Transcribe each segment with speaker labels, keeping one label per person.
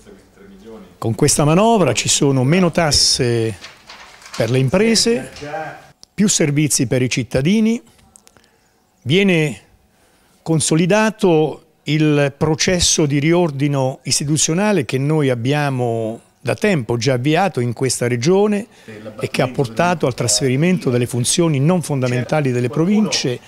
Speaker 1: senza milioni. Con questa manovra ci sono meno tasse per le imprese, eh, più servizi per i cittadini, viene consolidato il processo di riordino istituzionale che noi abbiamo da tempo già avviato in questa regione e che ha portato al trasferimento delle funzioni non certo, fondamentali delle province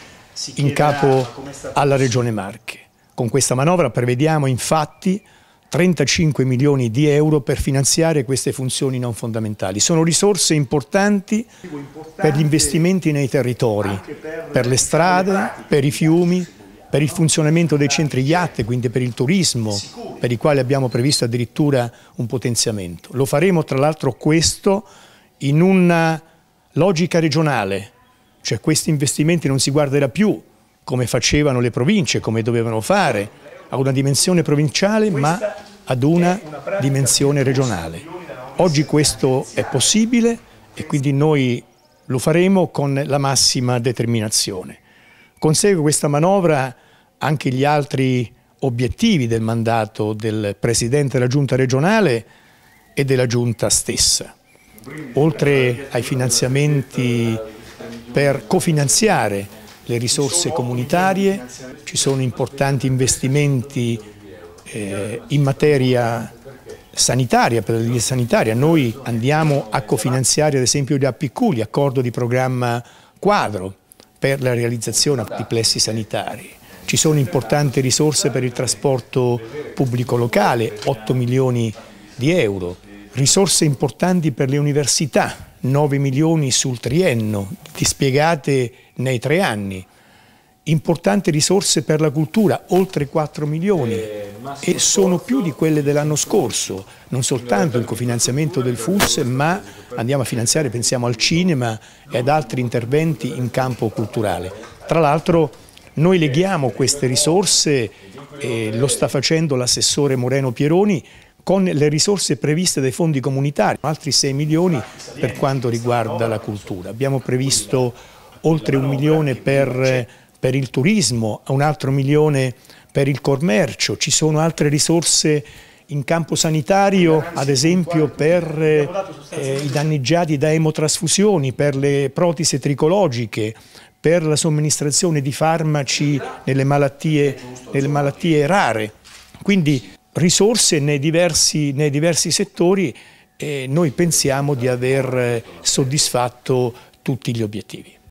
Speaker 1: in capo alla regione Marche. Con questa manovra prevediamo infatti 35 milioni di euro per finanziare queste funzioni non fondamentali. Sono risorse importanti per gli investimenti nei territori, per le strade, per i fiumi, per il funzionamento dei centri IAT, quindi per il turismo, per i quali abbiamo previsto addirittura un potenziamento. Lo faremo tra l'altro questo in una logica regionale, cioè questi investimenti non si guarderà più come facevano le province, come dovevano fare, a una dimensione provinciale ma ad una dimensione regionale. Oggi questo è possibile e quindi noi lo faremo con la massima determinazione. Consegue questa manovra anche gli altri obiettivi del mandato del Presidente della Giunta regionale e della Giunta stessa. Oltre ai finanziamenti per cofinanziare le risorse comunitarie, ci sono importanti investimenti eh, in materia sanitaria, per la sanitaria. Noi andiamo a cofinanziare ad esempio gli Appiculi, accordo di programma quadro per la realizzazione di plessi sanitari. Ci sono importanti risorse per il trasporto pubblico locale, 8 milioni di euro risorse importanti per le università, 9 milioni sul triennio, dispiegate nei tre anni. Importanti risorse per la cultura, oltre 4 milioni, e, eh, e sono più di quelle dell'anno scorso, non soltanto il cofinanziamento del FUS, ma andiamo a finanziare, pensiamo al cinema e ad altri interventi in campo culturale. Tra l'altro noi leghiamo queste risorse, e lo sta facendo l'assessore Moreno Pieroni, con le risorse previste dai fondi comunitari, altri 6 milioni per quanto riguarda la cultura. Abbiamo previsto oltre un milione per, per il turismo, un altro milione per il commercio, ci sono altre risorse in campo sanitario, ad esempio per eh, i danneggiati da emotrasfusioni, per le protesi tricologiche, per la somministrazione di farmaci nelle malattie, nelle malattie rare. Quindi risorse nei diversi, nei diversi settori e noi pensiamo di aver eh, soddisfatto tutti gli obiettivi.